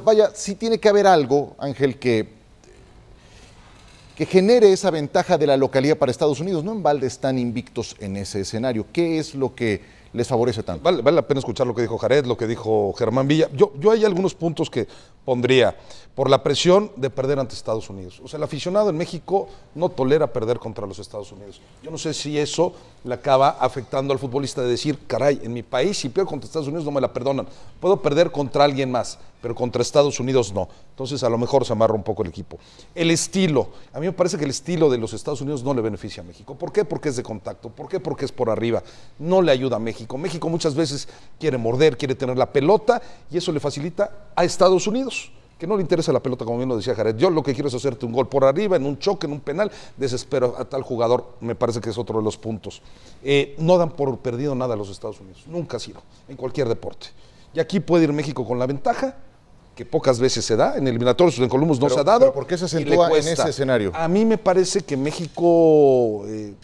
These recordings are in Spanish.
Vaya, sí tiene que haber algo, Ángel, que, que genere esa ventaja de la localidad para Estados Unidos. No en balde están invictos en ese escenario. ¿Qué es lo que les favorece tanto. Vale, la pena escuchar lo que dijo Jared, lo que dijo Germán Villa. Yo, yo hay algunos puntos que pondría por la presión de perder ante Estados Unidos. O sea, el aficionado en México no tolera perder contra los Estados Unidos. Yo no sé si eso le acaba afectando al futbolista de decir, caray, en mi país si pierdo contra Estados Unidos no me la perdonan. Puedo perder contra alguien más, pero contra Estados Unidos no. Entonces a lo mejor se amarra un poco el equipo. El estilo, a mí me parece que el estilo de los Estados Unidos no le beneficia a México. ¿Por qué? Porque es de contacto. ¿Por qué? Porque es por arriba. No le ayuda a México. México. muchas veces quiere morder, quiere tener la pelota y eso le facilita a Estados Unidos que no le interesa la pelota, como bien lo decía Jared. Yo lo que quiero es hacerte un gol por arriba, en un choque, en un penal. Desespero a tal jugador, me parece que es otro de los puntos. Eh, no dan por perdido nada a los Estados Unidos, nunca ha sido, en cualquier deporte. Y aquí puede ir México con la ventaja, que pocas veces se da, en eliminatorios en Columbus no se ha dado. ¿Por qué se en ese escenario? A mí me parece que México eh,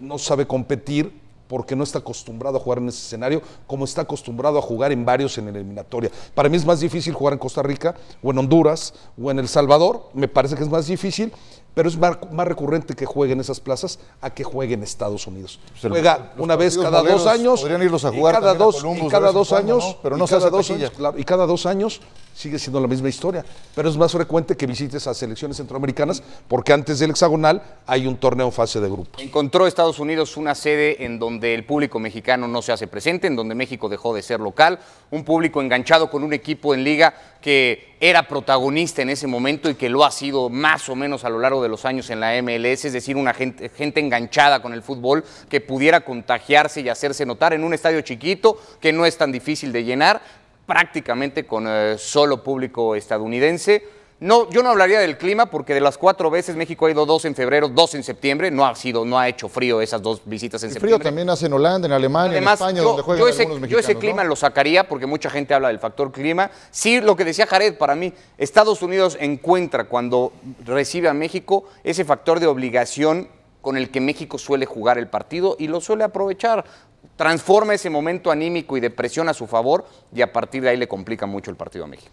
no sabe competir porque no está acostumbrado a jugar en ese escenario como está acostumbrado a jugar en varios en eliminatoria. Para mí es más difícil jugar en Costa Rica o en Honduras o en El Salvador, me parece que es más difícil pero es más, recurrente que jueguen esas plazas a que jueguen Estados Unidos. Pues Juega una vez cada dos años. a jugar y cada dos, cada dos años. Pero no se. cada dos años, y cada dos años sigue siendo la misma historia. Pero es más frecuente que visites a selecciones centroamericanas porque antes del hexagonal hay un torneo fase de grupos. Encontró Estados Unidos una sede en donde el público mexicano no se hace presente, en donde México dejó de ser local, un público enganchado con un equipo en liga que era protagonista en ese momento y que lo ha sido más o menos a lo largo de de los años en la MLS, es decir, una gente, enganchada con el fútbol que pudiera contagiarse y hacerse notar en un estadio chiquito que no es tan difícil de llenar, prácticamente con eh, solo público estadounidense no, yo no hablaría del clima porque de las cuatro veces México ha ido dos en febrero, dos en septiembre. No ha sido, no ha hecho frío esas dos visitas en el septiembre. Frío también hace en Holanda, en Alemania, en España, yo, donde juegan ese, Yo ese clima lo sacaría porque mucha gente habla del factor clima. Sí, lo que decía Jared, para mí, Estados Unidos encuentra cuando recibe a México ese factor de obligación con el que México suele jugar el partido y lo suele aprovechar transforma ese momento anímico y de presión a su favor y a partir de ahí le complica mucho el partido a México.